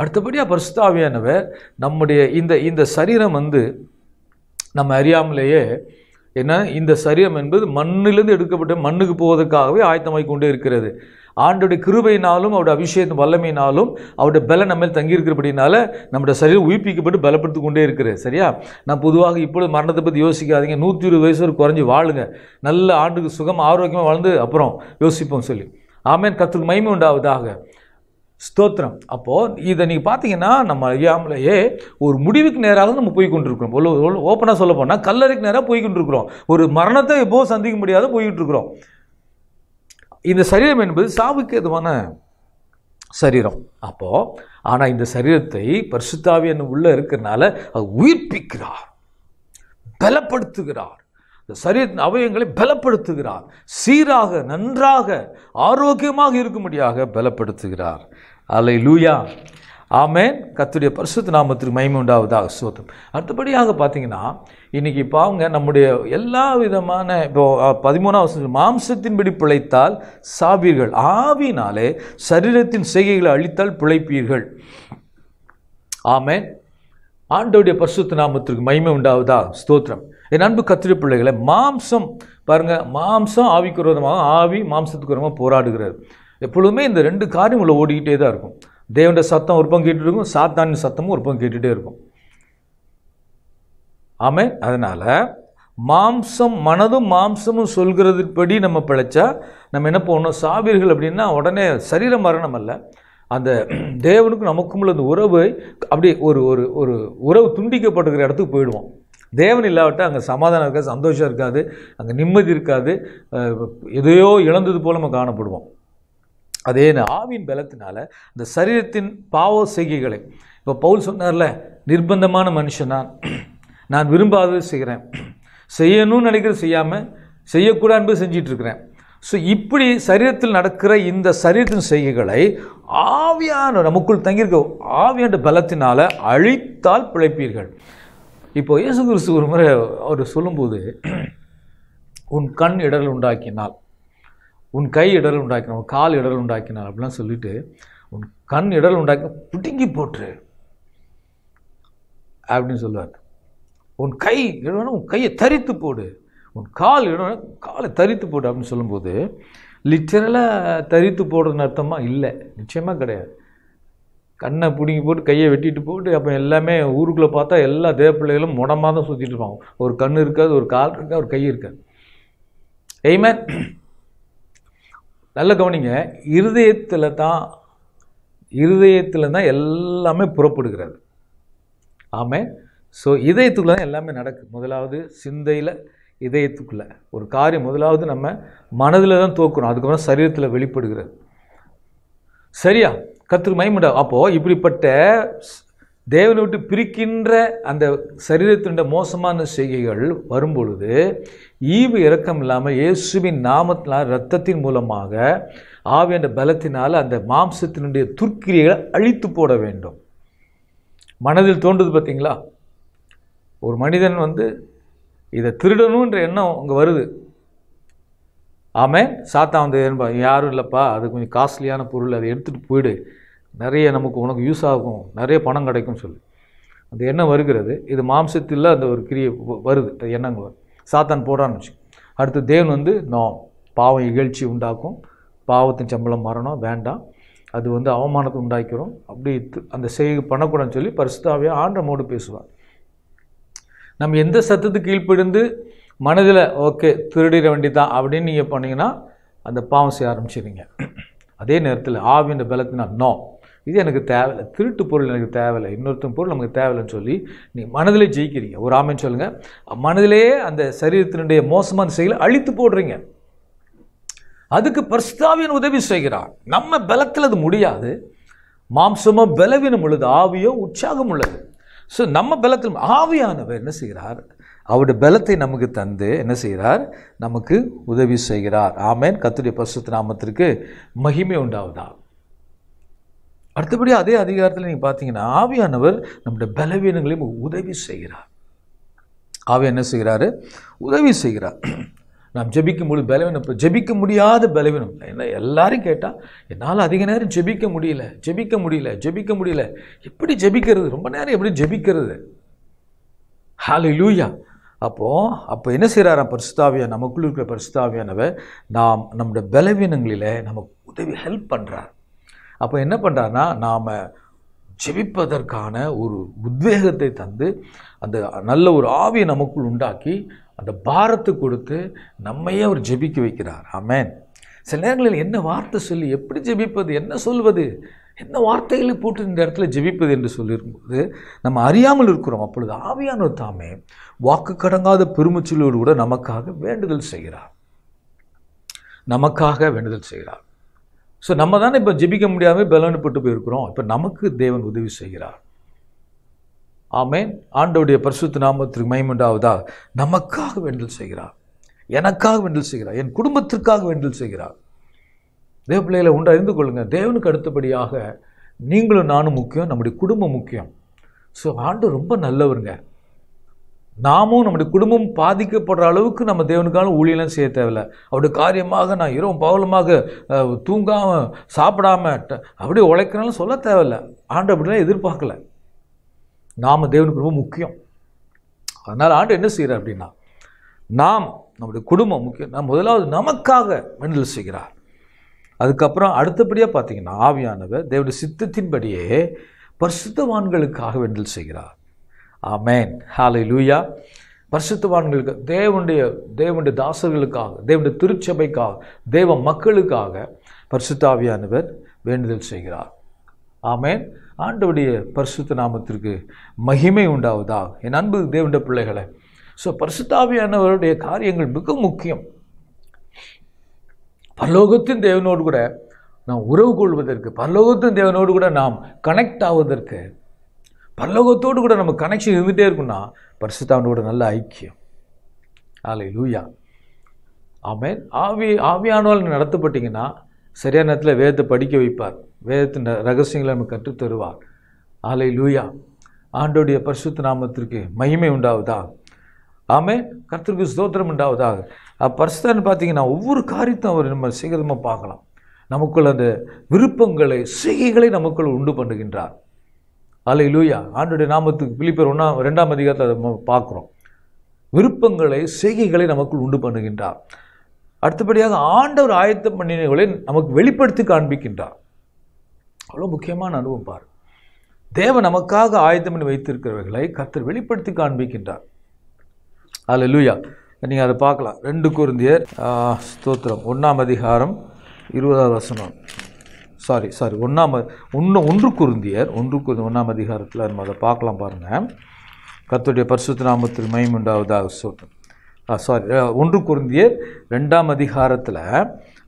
S1: அடுத்தபடியாக பரிசுத்தாவியானவர் நம்முடைய இந்த இந்த சரீரம் வந்து நம்ம அறியாமலேயே ஏன்னா இந்த சரீரம் என்பது மண்ணிலிருந்து எடுக்கப்பட்ட மண்ணுக்கு போவதற்காகவே ஆயத்தமாக கொண்டே இருக்கிறது ஆண்டுடைய கிருபையினாலும் அவருடைய அபிஷேகம் வல்லமையினாலும் அவருடைய பலம் நம்ம தங்கியிருக்கிறபடினால நம்முடைய சரீரம் உயிர்ப்பிக்கப்பட்டு பலப்படுத்தி கொண்டே இருக்கிறது சரியா நான் பொதுவாக இப்பொழுது மரணத்தை பற்றி யோசிக்காதீங்க நூற்றி இருபது வயசு ஒரு குறைஞ்சி வாழுங்க நல்ல ஆண்டுக்கு சுகம் ஆரோக்கியமாக வாழ்ந்து அப்புறம் யோசிப்போம் சொல்லி ஆமேன் கத்துக்கு மயிமை உண்டாவதாக ஸ்தோத்திரம் அப்போது இதை நீங்கள் பார்த்தீங்கன்னா நம்ம அறியாமலேயே ஒரு முடிவுக்கு நேராக நம்ம போய் கொண்டிருக்கிறோம் ஓப்பனாக சொல்ல போனால் கல்லறைக்கு நேராக போய் கொண்டிருக்கிறோம் ஒரு மரணத்தை எப்போது சந்திக்க முடியாத போய்கிட்டு இருக்கிறோம் இந்த சரீரம் என்பது சாவுக்கு எதுவான சரீரம் அப்போது ஆனால் இந்த சரீரத்தை பரிசுத்தாவி என்ன உள்ளே இருக்கிறனால அது உயிர்ப்பிக்கிறார் பலப்படுத்துகிறார் இந்த சரீரத்தின் அவயங்களை பலப்படுத்துகிறார் சீராக நன்றாக ஆரோக்கியமாக இருக்கும்படியாக பலப்படுத்துகிறார் அலை லூயா ஆமேன் கத்துடைய பரிசுத்த நாமத்திற்கு மயிமை உண்டாவதாக சோதம் அடுத்தபடியாக பார்த்தீங்கன்னா இன்றைக்கி பாவங்க நம்முடைய எல்லா விதமான இப்போது பதிமூணாவது மாம்சத்தின்படி பிழைத்தால் சாவீர்கள் ஆவினாலே சரீரத்தின் செய்கைகளை அழித்தால் பிழைப்பீர்கள் ஆமேன் ஆண்டோடைய பரிசுத்த நாமத்திற்கு மயிமை உண்டாவதா ஸ்தோத்திரம் என் அன்பு கத்திரி பிள்ளைகளை மாம்சம் பாருங்கள் மாம்சம் ஆவிக்குறதமாக ஆவி மாம்சத்துக்குறமாக போராடுகிறது எப்பொழுதுமே இந்த ரெண்டு காரியம் உள்ள ஓடிக்கிட்டே தான் இருக்கும் தேவண்ட சத்தம் ஒரு பங்கு கேட்டுட்டு இருக்கும் சாத்தானின் சத்தமும் ஒரு பங்கு கேட்டுகிட்டே இருக்கும் ஆமே அதனால் மாம்சம் மனதும் மாம்சமும் சொல்கிறதுபடி நம்ம பிழைச்சா நம்ம என்ன போகணும் சாவீர்கள் அப்படின்னா உடனே சரீர மரணம் அல்ல அந்த தேவனுக்கும் நமக்கும் உள்ள அந்த உறவு அப்படியே ஒரு ஒரு ஒரு உறவு துண்டிக்கப்பட்டுக்கிற இடத்துக்கு போயிடுவோம் தேவன் இல்லாவிட்டால் அங்கே சமாதானம் இருக்காது சந்தோஷம் இருக்காது அங்கே நிம்மதி இருக்காது எதையோ இழந்தது போல் நம்ம காணப்படுவோம் அதே ஆவின் பலத்தினால இந்த சரீரத்தின் பாவ செய்கைகளை இப்போ பவுல் சொன்னார்ல நிர்பந்தமான மனுஷன் நான் நான் விரும்பாதது செய்கிறேன் செய்யணும்னு நினைக்கிறது செய்யாமல் செய்யக்கூடாது செஞ்சிட்ருக்கிறேன் ஸோ இப்படி சரீரத்தில் நடக்கிற இந்த சரீரத்தின் செய்கைகளை ஆவியான நமக்குள் தங்கியிருக்க ஆவியான பலத்தினால் அழித்தால் பிழைப்பீர்கள் இப்போ இயேசு கிறிஸ்து ஒரு முறை அவர் சொல்லும்போது உன் கண் இடல் உண்டாக்கினால் உன் கை இடல் உண்டாக்கினான் உன் கால் இடல் உண்டாக்கினான் அப்படிலாம் சொல்லிட்டு உன் கண் இடல் உண்டாக்கி பிடுங்கி போட்டுரு அப்படின்னு சொல்லுவார் உன் கை இடம் உன் கையை தரித்து போடு உன் கால் இடம் காலை தரித்து போடு அப்படின்னு சொல்லும்போது லிட்டரலாக தரித்து போடுறதுன்னு அர்த்தமாக இல்லை நிச்சயமாக கிடையாது கண்ணை பிடுங்கி போட்டு கையை வெட்டிட்டு போட்டு அப்போ எல்லாமே ஊருக்குள்ளே பார்த்தா எல்லா தேவ பிள்ளைகளும் முடமாக தான் சுற்றிட்டு இருப்பாங்க ஒரு கண் இருக்காது ஒரு கால் இருக்காது ஒரு கை இருக்காது எய்மே நல்ல கவனிங்க இருதயத்தில் தான் இருதயத்தில் தான் எல்லாமே புறப்படுகிறது ஆமாம் ஸோ இதயத்துக்குள்ளே தான் எல்லாமே நடக்குது முதலாவது சிந்தையில் இதயத்துக்குள்ளே ஒரு காரியம் முதலாவது நம்ம மனதில் தான் தோக்குறோம் அதுக்கப்புறம் சரீரத்தில் வெளிப்படுகிறது சரியா கத்துக்கு மயமுடா அப்போது இப்படிப்பட்ட தேவனை விட்டு பிரிக்கின்ற அந்த சரீரத்தினுடைய மோசமான செய்கைகள் வரும்பொழுது ஈவு இறக்கம் இல்லாமல் இயேசுவின் நாமத்தினால் இரத்தத்தின் மூலமாக ஆவியான பலத்தினால் அந்த மாம்சத்தினுடைய துர்க்கிரியை அழித்து போட வேண்டும் மனதில் தோன்றுது பார்த்தீங்களா ஒரு மனிதன் வந்து இதை திருடணுன்ற எண்ணம் அங்கே வருது ஆமே சாத்தா வந்து யாரும் இல்லைப்பா அது கொஞ்சம் காஸ்ட்லியான பொருள் அதை எடுத்துகிட்டு போயிடு நிறைய நமக்கு உனக்கு யூஸ் ஆகும் நிறைய பணம் கிடைக்கும் சொல்லி அந்த எண்ணம் வருகிறது இது மாம்சத்தில் அந்த ஒரு கிரியை வருது எண்ணங்கள் சாத்தான் போடான்னு வச்சு அடுத்து தேவன் வந்து நோ பாவம் இகழ்ச்சி உண்டாக்கும் பாவத்தின் சம்பளம் மரணம் வேண்டாம் அது வந்து அவமானத்தை உண்டாக்கிறோம் அப்படி அந்த செய்ய பண்ணக்கூடாதுன்னு சொல்லி பரிசுத்தாவே மோடு பேசுவார் நம்ம எந்த சத்தத்துக்கு கீழ்ப்பிடிந்து மனதில் ஓகே திருடிட வேண்டிதான் அப்படின்னு நீங்கள் பண்ணிங்கன்னா அந்த பாவம் செய்ய ஆரம்பிச்சிடுங்க அதே நேரத்தில் ஆவின்ற பலத்தினால் நோ இது எனக்கு தேவையில்லை திருட்டு பொருள் எனக்கு தேவையில்லை இன்னொருத்தன் பொருள் நமக்கு தேவையில்லைன்னு சொல்லி நீ மனதிலே ஜெயிக்கிறீங்க ஒரு ஆமைன்னு சொல்லுங்கள் மனதிலேயே அந்த சரீரத்தினுடைய மோசமான செயலை அழித்து போடுறீங்க அதுக்கு பரிஸ்தாவியன் உதவி செய்கிறார் நம்ம பலத்தில் அது முடியாது மாம்சமோ பலவீனம் உள்ளது ஆவியோ உற்சாகம் உள்ளது ஸோ நம்ம பலத்தில் ஆவியானவர் என்ன செய்கிறார் அவருடைய பலத்தை நமக்கு தந்து என்ன செய்கிறார் நமக்கு உதவி செய்கிறார் ஆமேன் கத்துடைய பசுத்த நாமத்திற்கு மகிமை உண்டாவதாகும் அடுத்தபடி அதே அதிகாரத்தில் நீங்கள் பார்த்தீங்கன்னா ஆவியானவர் நம்முடைய பலவீனங்களையும் உதவி செய்கிறார் ஆவி என்ன செய்கிறாரு உதவி செய்கிறார் நாம் ஜெபிக்க முடியும் பலவீனம் இப்போ ஜெபிக்க முடியாத பலவீனம் என்ன எல்லாரும் கேட்டால் என்னால் அதிக நேரம் ஜெபிக்க முடியல ஜெபிக்க முடியல ஜெபிக்க முடியல எப்படி ஜெபிக்கிறது ரொம்ப நேரம் எப்படி ஜெபிக்கிறது ஹாலி லூயா அப்போது அப்போ என்ன செய்கிறாராம் பரிசுத்தாவியா நமக்குள்ள இருக்கிற பரிசுத்தாவியானவை நாம் நம்முடைய பலவீனங்களில் நமக்கு உதவி ஹெல்ப் பண்ணுறார் அப்போ என்ன பண்ணுறாருன்னா நாம் ஜெபிப்பதற்கான ஒரு உத்வேகத்தை தந்து அந்த நல்ல ஒரு ஆவியை நமக்குள் உண்டாக்கி அந்த பாரத்தை கொடுத்து நம்மையே அவர் ஜெபிக்க வைக்கிறார் ஆமேன் சில நேரங்களில் என்ன வார்த்தை சொல்லி எப்படி ஜெபிப்பது என்ன சொல்வது என்ன வார்த்தைகளை போட்டு இந்த இடத்துல ஜெபிப்பது என்று சொல்லியிருக்கும்போது நம்ம அறியாமல் இருக்கிறோம் அப்பொழுது ஆவியானவர் தாமே வாக்கு கடங்காத பெருமைச்சொல்லோடு கூட நமக்காக வேண்டுதல் செய்கிறார் நமக்காக வேண்டுதல் செய்கிறார் ஸோ நம்ம தானே இப்போ ஜெபிக்க முடியாமல் பலனப்பட்டு போயிருக்கிறோம் இப்போ நமக்கு தேவன் உதவி செய்கிறார் ஆமேன் ஆண்டோடைய பரிசுத்த நாமத்திற்கு மைமுண்டாவதா நமக்காக வேண்டல் செய்கிறார் எனக்காக வேண்டல் செய்கிறார் என் குடும்பத்திற்காக வேண்டல் செய்கிறார் தேவ பிள்ளைகளை ஒன்று அறிந்து கொள்ளுங்கள் தேவனுக்கு அடுத்தபடியாக நீங்களும் நானும் முக்கியம் நம்முடைய குடும்பம் முக்கியம் ஸோ ஆண்டு ரொம்ப நல்லவருங்க நாமும் நம்முடைய குடும்பம் பாதிக்கப்படுற அளவுக்கு நம்ம தேவனுக்கான ஊழியெல்லாம் செய்ய தேவையில்லை அவருடைய காரியமாக நான் இரவும் பவலமாக தூங்காமல் சாப்பிடாம அப்படியே உழைக்கிறனாலும் சொல்ல தேவையில்லை ஆண்டு அப்படிலாம் எதிர்பார்க்கல நாம் தேவனுக்கு ரொம்ப முக்கியம் அதனால் ஆண்டு என்ன செய்கிறார் அப்படின்னா நாம் நம்முடைய குடும்பம் முக்கியம் நான் முதலாவது நமக்காக மெண்டல் செய்கிறார் அதுக்கப்புறம் அடுத்தபடியாக பார்த்தீங்கன்னா ஆவியானவர் தேவனுடைய சித்தத்தின்படியே பரிசுத்தவான்களுக்காக வெண்டில் செய்கிறார் ஆமேன் ஹாலை லூயா பரிசுத்தவான்களுக்கு தேவனுடைய தேவனுடைய தாசர்களுக்காக தேவனுடைய திருச்சபைக்காக தேவ மக்களுக்காக பரிசுத்தாவியானவர் வேண்டுதல் செய்கிறார் ஆமேன் ஆண்டவுடைய பரிசுத்த நாமத்திற்கு மகிமை உண்டாவதாக என் அன்பு தேவண்ட பிள்ளைகளை ஸோ பரிசுத்தாவியானவருடைய காரியங்கள் மிக முக்கியம் பரலோகத்தின் தேவனோடு கூட நாம் உறவு கொள்வதற்கு பரலோகத்தின் தேவனோடு கூட நாம் கனெக்ட் ஆவதற்கு பரலோகத்தோடு கூட நம்ம கனெக்ஷன் இருந்துகிட்டே இருக்குன்னா பரிசுத்தாண்டோட நல்ல ஐக்கியம் ஆலை லூயா ஆமேன் ஆவி ஆவியானவால் நடத்தப்பட்டிங்கன்னா சரியான நேரத்தில் வேதத்தை படிக்க வைப்பார் வேதத்தின் ரகசியங்களை நம்ம கற்றுத்தருவார் ஆலை லூயா ஆண்டோடைய பரிசுத்த நாமத்திற்கு மகிமை உண்டாவதா ஆமே கர்த்தருக்கு ஸ்தோத்திரம் உண்டாவதாக பரிசுத்தான்னு பார்த்தீங்கன்னா ஒவ்வொரு காரியத்தும் அவர் நம்ம சீக்கிரமாக பார்க்கலாம் நமக்குள்ள அந்த விருப்பங்களை செய்கைகளை நமக்குள் உண்டு பண்ணுகின்றார் அலை லூயா ஆண்டுடைய நாமத்துக்கு பிலிப்பர் ஒன்றா ரெண்டாம் அதிகாரத்தில் அதை பார்க்குறோம் விருப்பங்களை செய்கைகளை நமக்குள் உண்டு பண்ணுகின்றார் அடுத்தபடியாக ஆண்டவர் ஆயத்தம் பண்ணினவர்களை நமக்கு வெளிப்படுத்தி காண்பிக்கின்றார் அவ்வளோ முக்கியமான அனுபவம் பார் தேவன் நமக்காக ஆயத்தம் பண்ணி வைத்திருக்கிறவர்களை கத்தர் வெளிப்படுத்தி காண்பிக்கின்றார் அல்ல லூயா நீங்கள் அதை பார்க்கலாம் ரெண்டு குருந்தியர் ஸ்தோத்திரம் ஒன்றாம் அதிகாரம் இருபதாவது வசனம் சாரி சாரி ஒன்றாம் ஒன்று ஒன்று குருந்தியர் ஒன்று குரு ஒன்றாம் அதிகாரத்தில் நம்ம அதை பார்க்கலாம் பாருங்கள் கத்துடைய பரிசுத்த நாமத்தில் உண்டாவதாக சொல்லும் சாரி ஒன்று குருந்தியர் ரெண்டாம் அதிகாரத்தில்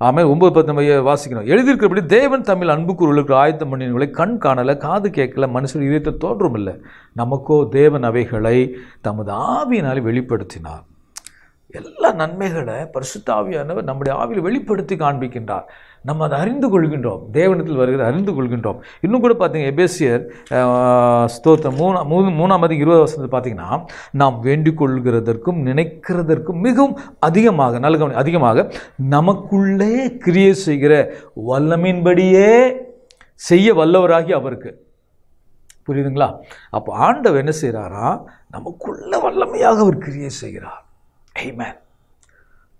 S1: ஆமாம் ஒம்பது பத்து நம்ம வாசிக்கணும் எழுதியிருக்கிறபடி தேவன் தமிழ் அன்புக்குருளுக்கு ஆயத்தம் பண்ணினவர்களை கண் காணலை காது கேட்கல மனுஷன் இதயத்தை தோன்றும் இல்லை நமக்கோ தேவன் அவைகளை தமது ஆவியினால் வெளிப்படுத்தினார் எல்லா நன்மைகளை பரிசுத்தாவியானவர் நம்முடைய ஆவியில் வெளிப்படுத்தி காண்பிக்கின்றார் நம்ம அதை அறிந்து கொள்கின்றோம் தேவனத்தில் வருகிற அறிந்து கொள்கின்றோம் இன்னும் கூட பார்த்தீங்க எபேசியர் ஸ்தோத்திரம் மூணா மூணு மூணாம் அதிக இருபது வருஷத்தில் பார்த்தீங்கன்னா நாம் வேண்டிக் கொள்கிறதற்கும் நினைக்கிறதற்கும் மிகவும் அதிகமாக நல்ல அதிகமாக நமக்குள்ளே கிரியை செய்கிற வல்லமின்படியே செய்ய வல்லவராகி அவருக்கு புரியுதுங்களா அப்போ ஆண்டவர் என்ன செய்கிறாரா நமக்குள்ள வல்லமையாக அவர் கிரியை செய்கிறார் ஏமேன்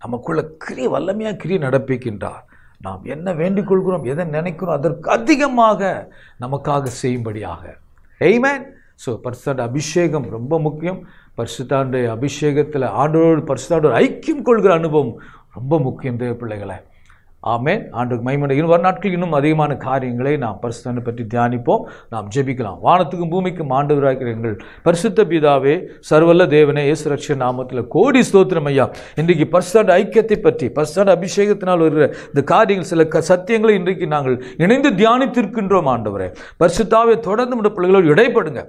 S1: நமக்குள்ள கிரி வல்லமையாக கிரி நடப்பிக்கின்றார் நாம் என்ன வேண்டிக் கொள்கிறோம் எதை நினைக்கிறோம் அதற்கு அதிகமாக நமக்காக செய்யும்படியாக ஏமேன் ஸோ பரிசுத்தாண்ட அபிஷேகம் ரொம்ப முக்கியம் பரிசுத்தாண்டு அபிஷேகத்தில் ஆண்டோடு பரிசுத்தாண்டோடு ஐக்கியம் கொள்கிற அனுபவம் ரொம்ப முக்கியம் தேவ பிள்ளைகளை ஆமேன் ஆண்டுக்கு மைமனையும் இன்னும் நாட்கள் இன்னும் அதிகமான காரியங்களை நாம் பரிசுத்தனை பற்றி தியானிப்போம் நாம் ஜெபிக்கலாம் வானத்துக்கும் பூமிக்கும் ஆண்டவராக இருக்கிறீர்கள் பரிசுத்த பிதாவே சர்வல்ல தேவனே ஏசு ரட்ச நாமத்தில் கோடி ஸ்தோத்திரம் ஐயா இன்றைக்கு பரிசுத்தாண்ட ஐக்கியத்தை பற்றி பரிசுத்தாண்ட அபிஷேகத்தினால் வருகிற இந்த காரியங்கள் சில க சத்தியங்களை இன்றைக்கு நாங்கள் இணைந்து தியானித்திருக்கின்றோம் ஆண்டவரே பரிசுத்தாவே தொடர்ந்து நம்முடைய பிள்ளைகளோடு இடைப்படுங்க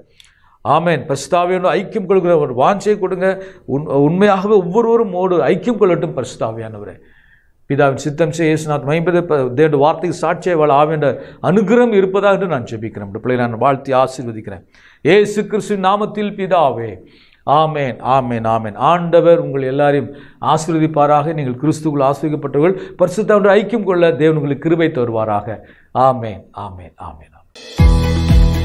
S1: ஆமேன் பரிசுத்தாவியோட ஐக்கியம் கொள்கிற ஒரு வாஞ்சையை கொடுங்க உண் உண்மையாகவே ஒவ்வொருவரும் ஓடு ஐக்கியம் கொள்ளட்டும் பரிசுத்தாவியானவரே பிதாவின் சித்தம் செய்ய இயேசுநாத் மைம்பது தேடு வார்த்தைக்கு சாட்சியை வாழ ஆவேண்ட அனுகிரகம் இருப்பதாக என்று நான் ஜெபிக்கிறேன் பிள்ளை நான் வாழ்த்தி ஆசீர்வதிக்கிறேன் ஏசு கிறிஸ்து நாமத்தில் பிதாவே ஆமேன் ஆமேன் ஆமேன் ஆண்டவர் உங்கள் எல்லாரையும் ஆசீர்வதிப்பாராக நீங்கள் கிறிஸ்துக்குள் ஆசீர்வதிக்கப்பட்டவர்கள் பரிசுத்தாவுடைய ஐக்கியம் கொள்ள தேவன் உங்களுக்கு கிருபை தருவாராக ஆமேன் ஆமேன் ஆமேன் ஆமேன்